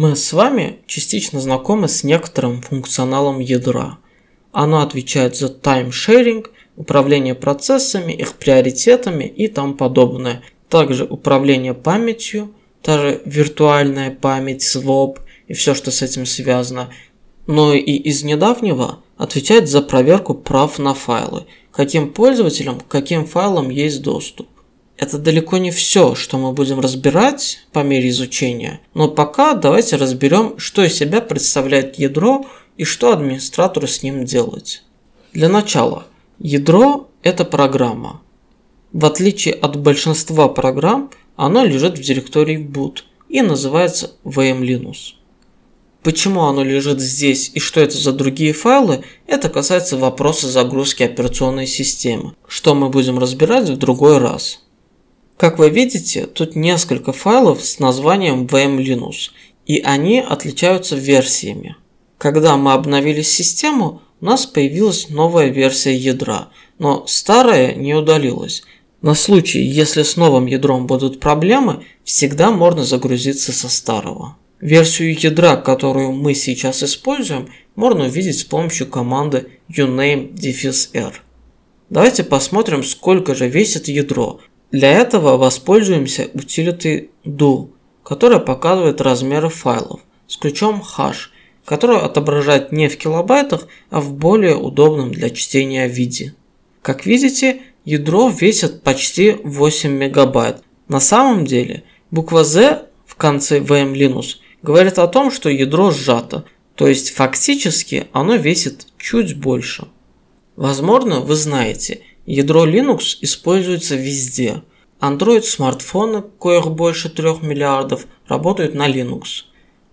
Мы с вами частично знакомы с некоторым функционалом ядра. Оно отвечает за тайм шеринг, управление процессами, их приоритетами и тому подобное. Также управление памятью, даже виртуальная память, своп и все, что с этим связано. Но и из недавнего отвечает за проверку прав на файлы, каким пользователям, каким файлам есть доступ. Это далеко не все, что мы будем разбирать по мере изучения, но пока давайте разберем, что из себя представляет ядро и что администратору с ним делать. Для начала, ядро – это программа. В отличие от большинства программ, оно лежит в директории boot и называется VM Linux. Почему оно лежит здесь и что это за другие файлы, это касается вопроса загрузки операционной системы, что мы будем разбирать в другой раз. Как вы видите, тут несколько файлов с названием VM Linux, и они отличаются версиями. Когда мы обновили систему, у нас появилась новая версия ядра, но старая не удалилась. На случай, если с новым ядром будут проблемы, всегда можно загрузиться со старого. Версию ядра, которую мы сейчас используем, можно увидеть с помощью команды uname-r. Давайте посмотрим, сколько же весит ядро, для этого воспользуемся утилитой do, которая показывает размеры файлов с ключом hash, который отображает не в килобайтах, а в более удобном для чтения виде. Как видите, ядро весит почти 8 мегабайт. На самом деле, буква Z в конце VM Linux говорит о том, что ядро сжато, то есть фактически оно весит чуть больше. Возможно, вы знаете, Ядро Linux используется везде. Android-смартфоны, коих больше 3 миллиардов, работают на Linux.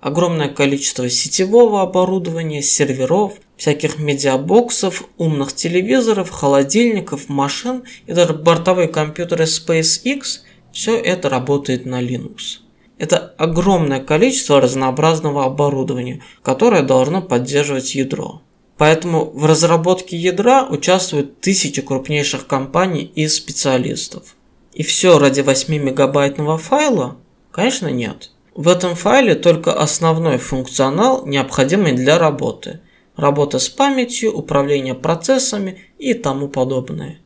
Огромное количество сетевого оборудования, серверов, всяких медиабоксов, умных телевизоров, холодильников, машин и даже бортовые компьютеры SpaceX – все это работает на Linux. Это огромное количество разнообразного оборудования, которое должно поддерживать ядро. Поэтому в разработке ядра участвуют тысячи крупнейших компаний и специалистов. И все ради 8-мегабайтного файла? Конечно нет. В этом файле только основной функционал, необходимый для работы. Работа с памятью, управление процессами и тому подобное.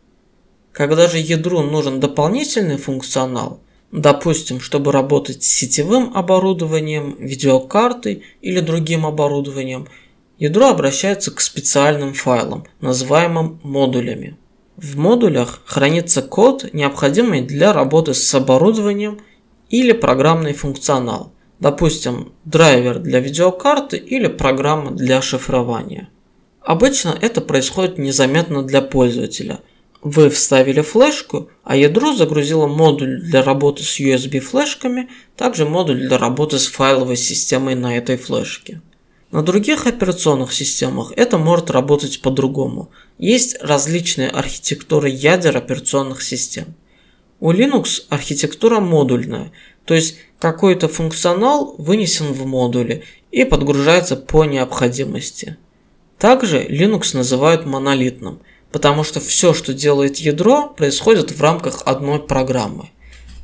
Когда же ядру нужен дополнительный функционал, допустим, чтобы работать с сетевым оборудованием, видеокартой или другим оборудованием – Ядро обращается к специальным файлам, называемым модулями. В модулях хранится код, необходимый для работы с оборудованием или программный функционал, допустим, драйвер для видеокарты или программа для шифрования. Обычно это происходит незаметно для пользователя. Вы вставили флешку, а ядро загрузило модуль для работы с USB флешками, также модуль для работы с файловой системой на этой флешке. На других операционных системах это может работать по-другому. Есть различные архитектуры ядер операционных систем. У Linux архитектура модульная, то есть какой-то функционал вынесен в модуле и подгружается по необходимости. Также Linux называют монолитным, потому что все, что делает ядро, происходит в рамках одной программы.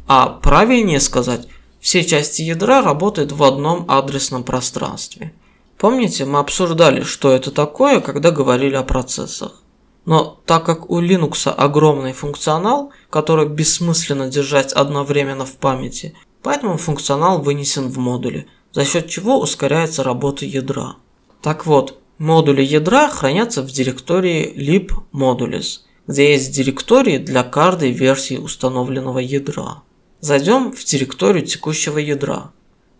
А правильнее сказать, все части ядра работают в одном адресном пространстве. Помните, мы обсуждали, что это такое, когда говорили о процессах. Но так как у Linux огромный функционал, который бессмысленно держать одновременно в памяти, поэтому функционал вынесен в модули, за счет чего ускоряется работа ядра. Так вот, модули ядра хранятся в директории lib-modules, где есть директории для каждой версии установленного ядра. Зайдем в директорию текущего ядра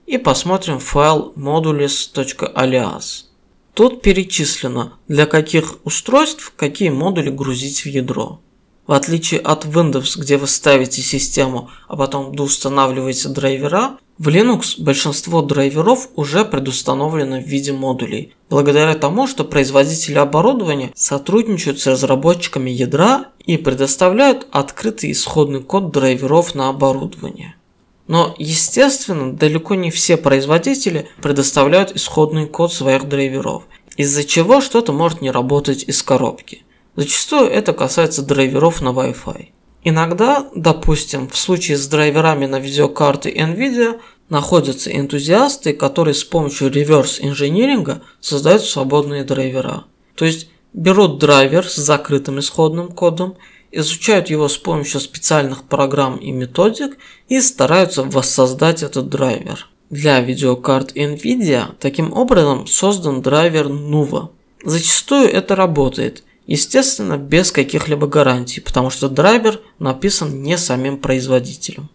и посмотрим файл modules.alias. Тут перечислено, для каких устройств какие модули грузить в ядро. В отличие от Windows, где вы ставите систему, а потом доустанавливаете драйвера, в Linux большинство драйверов уже предустановлено в виде модулей, благодаря тому, что производители оборудования сотрудничают с разработчиками ядра и предоставляют открытый исходный код драйверов на оборудование. Но, естественно, далеко не все производители предоставляют исходный код своих драйверов, из-за чего что-то может не работать из коробки. Зачастую это касается драйверов на Wi-Fi. Иногда, допустим, в случае с драйверами на видеокарты NVIDIA, находятся энтузиасты, которые с помощью реверс-инжиниринга создают свободные драйвера. То есть берут драйвер с закрытым исходным кодом изучают его с помощью специальных программ и методик и стараются воссоздать этот драйвер. Для видеокарт NVIDIA таким образом создан драйвер NUVA. Зачастую это работает, естественно, без каких-либо гарантий, потому что драйвер написан не самим производителем.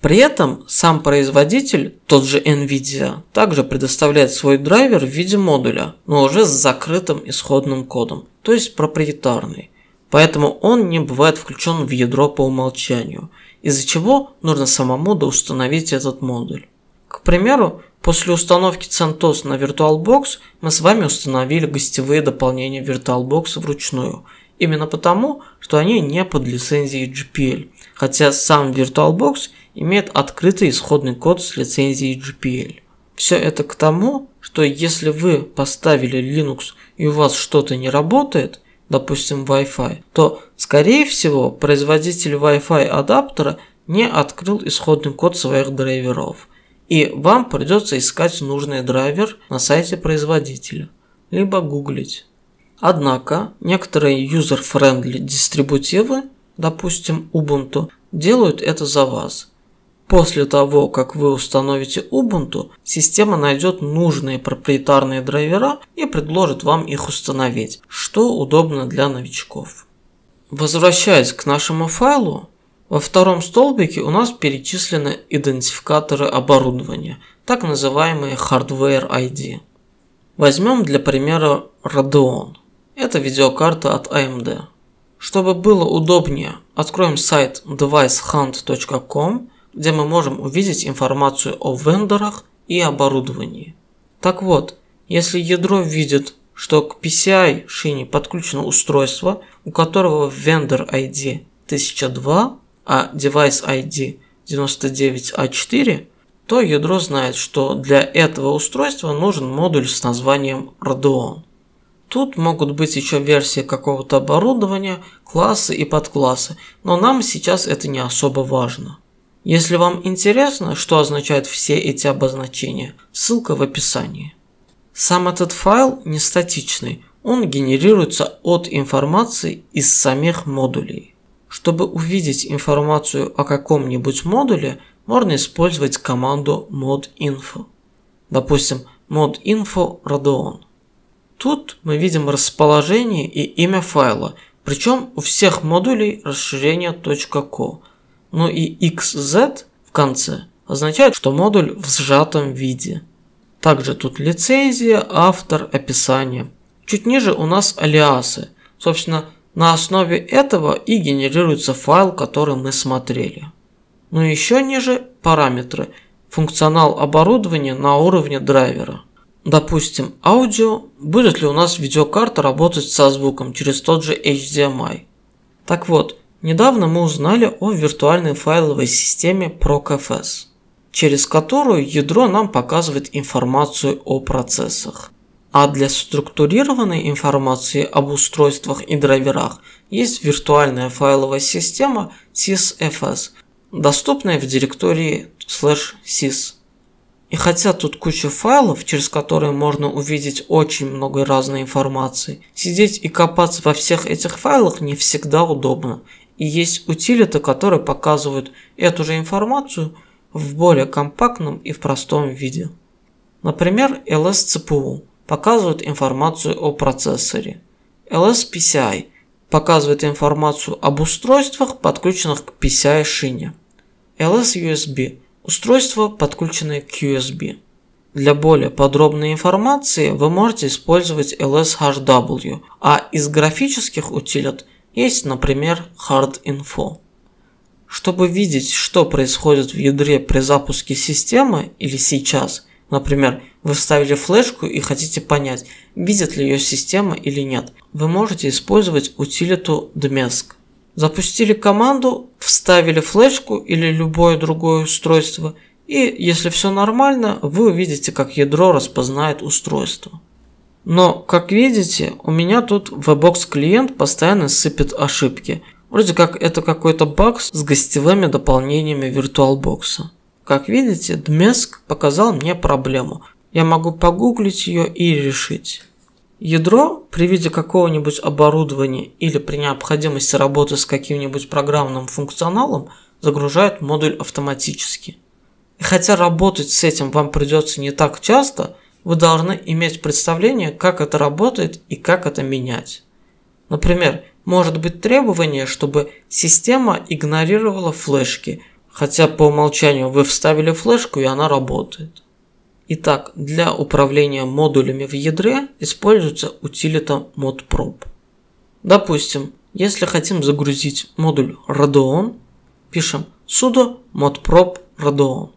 При этом сам производитель, тот же NVIDIA, также предоставляет свой драйвер в виде модуля, но уже с закрытым исходным кодом, то есть проприетарный поэтому он не бывает включен в ядро по умолчанию, из-за чего нужно самому доустановить этот модуль. К примеру, после установки CentOS на VirtualBox мы с вами установили гостевые дополнения VirtualBox вручную, именно потому, что они не под лицензией GPL, хотя сам VirtualBox имеет открытый исходный код с лицензией GPL. Все это к тому, что если вы поставили Linux и у вас что-то не работает – допустим, Wi-Fi, то, скорее всего, производитель Wi-Fi адаптера не открыл исходный код своих драйверов, и вам придется искать нужный драйвер на сайте производителя, либо гуглить. Однако, некоторые user-friendly дистрибутивы, допустим, Ubuntu, делают это за вас – После того, как вы установите Ubuntu, система найдет нужные проприетарные драйвера и предложит вам их установить, что удобно для новичков. Возвращаясь к нашему файлу, во втором столбике у нас перечислены идентификаторы оборудования, так называемые Hardware ID. Возьмем для примера Radeon. Это видеокарта от AMD. Чтобы было удобнее, откроем сайт devicehunt.com где мы можем увидеть информацию о вендорах и оборудовании. Так вот, если ядро видит, что к PCI шине подключено устройство, у которого вендор ID 1002, а девайс ID 99A4, а то ядро знает, что для этого устройства нужен модуль с названием Radeon. Тут могут быть еще версии какого-то оборудования, классы и подклассы, но нам сейчас это не особо важно. Если вам интересно, что означают все эти обозначения, ссылка в описании. Сам этот файл не статичный, он генерируется от информации из самих модулей. Чтобы увидеть информацию о каком-нибудь модуле, можно использовать команду modinfo. Допустим, modinfo Radeon. Тут мы видим расположение и имя файла, причем у всех модулей расширение .co ну и XZ в конце означает, что модуль в сжатом виде. Также тут лицензия, автор, описание. Чуть ниже у нас алиасы. Собственно, на основе этого и генерируется файл, который мы смотрели. Но ну еще ниже параметры. Функционал оборудования на уровне драйвера. Допустим, аудио. Будет ли у нас видеокарта работать со звуком через тот же HDMI? Так вот, Недавно мы узнали о виртуальной файловой системе ProCFS, через которую ядро нам показывает информацию о процессах. А для структурированной информации об устройствах и драйверах есть виртуальная файловая система sysfs, доступная в директории slash sys. И хотя тут куча файлов, через которые можно увидеть очень много разной информации, сидеть и копаться во всех этих файлах не всегда удобно, и есть утилиты, которые показывают эту же информацию в более компактном и в простом виде. Например, ls cpu показывает информацию о процессоре. ls pci показывает информацию об устройствах, подключенных к PCI-шине. ls usb устройства, подключенные к USB. Для более подробной информации вы можете использовать ls hw, а из графических утилит – есть, например, Hard Info. Чтобы видеть, что происходит в ядре при запуске системы или сейчас, например, вы вставили флешку и хотите понять, видит ли ее система или нет, вы можете использовать утилиту Dmesk. Запустили команду, вставили флешку или любое другое устройство, и если все нормально, вы увидите, как ядро распознает устройство. Но, как видите, у меня тут VBox клиент постоянно сыпет ошибки. Вроде как это какой-то баг с гостевыми дополнениями VirtualBox. Как видите, Dmesk показал мне проблему. Я могу погуглить ее и решить. Ядро при виде какого-нибудь оборудования или при необходимости работы с каким-нибудь программным функционалом загружает модуль автоматически. И хотя работать с этим вам придется не так часто, вы должны иметь представление, как это работает и как это менять. Например, может быть требование, чтобы система игнорировала флешки, хотя по умолчанию вы вставили флешку и она работает. Итак, для управления модулями в ядре используется утилита modprop. Допустим, если хотим загрузить модуль Radeon, пишем sudo modprop radeon.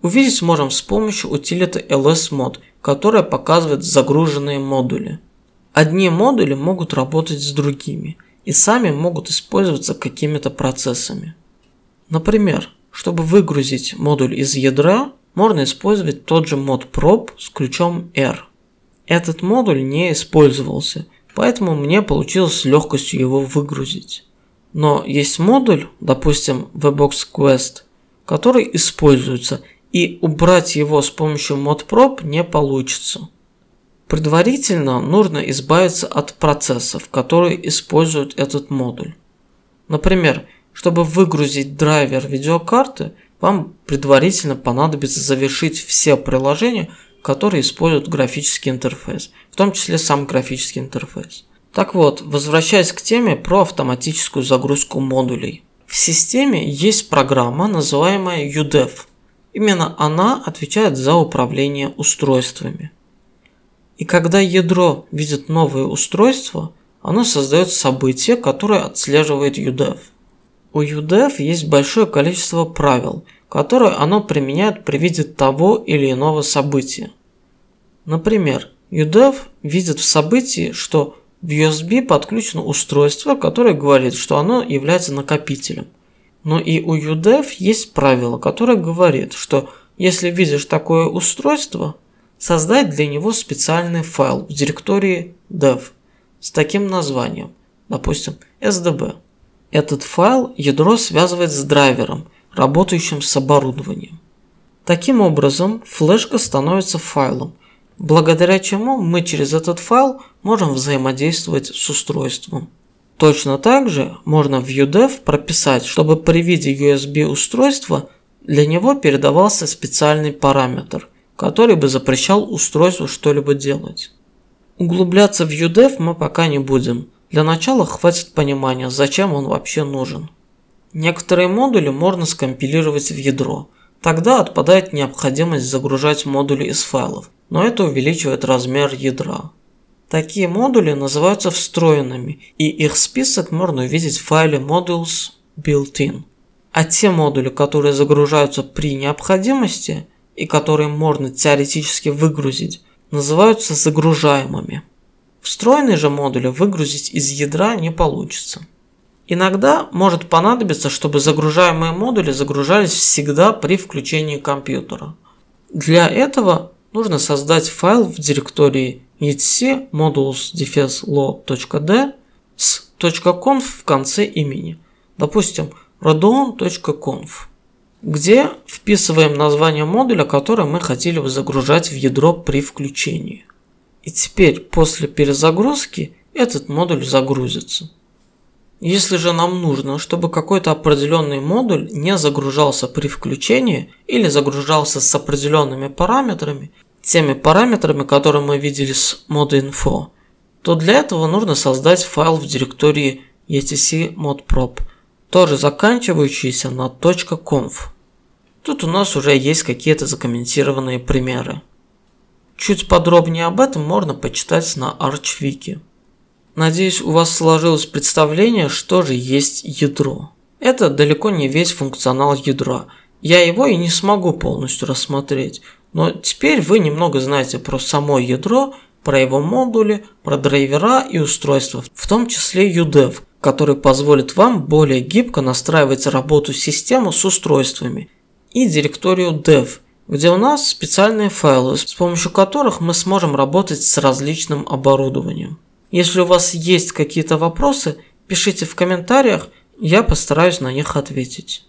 Увидеть можем с помощью утилиты lsmod которая показывает загруженные модули. Одни модули могут работать с другими и сами могут использоваться какими-то процессами. Например, чтобы выгрузить модуль из ядра, можно использовать тот же мод проб с ключом R. Этот модуль не использовался, поэтому мне получилось с легкостью его выгрузить. Но есть модуль, допустим, VBox Quest, который используется и убрать его с помощью модпроп не получится. Предварительно нужно избавиться от процессов, которые используют этот модуль. Например, чтобы выгрузить драйвер видеокарты, вам предварительно понадобится завершить все приложения, которые используют графический интерфейс, в том числе сам графический интерфейс. Так вот, возвращаясь к теме про автоматическую загрузку модулей. В системе есть программа, называемая UDEV – Именно она отвечает за управление устройствами. И когда ядро видит новое устройство, оно создает событие, которое отслеживает UDEV. У UDEV есть большое количество правил, которые оно применяет при виде того или иного события. Например, UDEV видит в событии, что в USB подключено устройство, которое говорит, что оно является накопителем. Но и у UDF есть правило, которое говорит, что если видишь такое устройство, создать для него специальный файл в директории dev с таким названием, допустим, sdb. Этот файл ядро связывает с драйвером, работающим с оборудованием. Таким образом, флешка становится файлом, благодаря чему мы через этот файл можем взаимодействовать с устройством. Точно так же можно в UDEV прописать, чтобы при виде USB устройства для него передавался специальный параметр, который бы запрещал устройству что-либо делать. Углубляться в UDEV мы пока не будем. Для начала хватит понимания, зачем он вообще нужен. Некоторые модули можно скомпилировать в ядро. Тогда отпадает необходимость загружать модули из файлов, но это увеличивает размер ядра. Такие модули называются встроенными, и их список можно увидеть в файле modules built-in. А те модули, которые загружаются при необходимости и которые можно теоретически выгрузить, называются загружаемыми. Встроенные же модули выгрузить из ядра не получится. Иногда может понадобиться, чтобы загружаемые модули загружались всегда при включении компьютера. Для этого нужно создать файл в директории etc modules defense с .conf в конце имени. Допустим, radon.conf, где вписываем название модуля, который мы хотели бы загружать в ядро при включении. И теперь после перезагрузки этот модуль загрузится. Если же нам нужно, чтобы какой-то определенный модуль не загружался при включении или загружался с определенными параметрами, теми параметрами, которые мы видели с mod.info, то для этого нужно создать файл в директории etc modprop, тоже заканчивающийся на .conf. Тут у нас уже есть какие-то закомментированные примеры. Чуть подробнее об этом можно почитать на ArchWiki. Надеюсь, у вас сложилось представление, что же есть ядро. Это далеко не весь функционал ядра. Я его и не смогу полностью рассмотреть. Но теперь вы немного знаете про само ядро, про его модули, про драйвера и устройства, в том числе UDEV, который позволит вам более гибко настраивать работу системы с устройствами и директорию dev, где у нас специальные файлы, с помощью которых мы сможем работать с различным оборудованием. Если у вас есть какие-то вопросы, пишите в комментариях, я постараюсь на них ответить.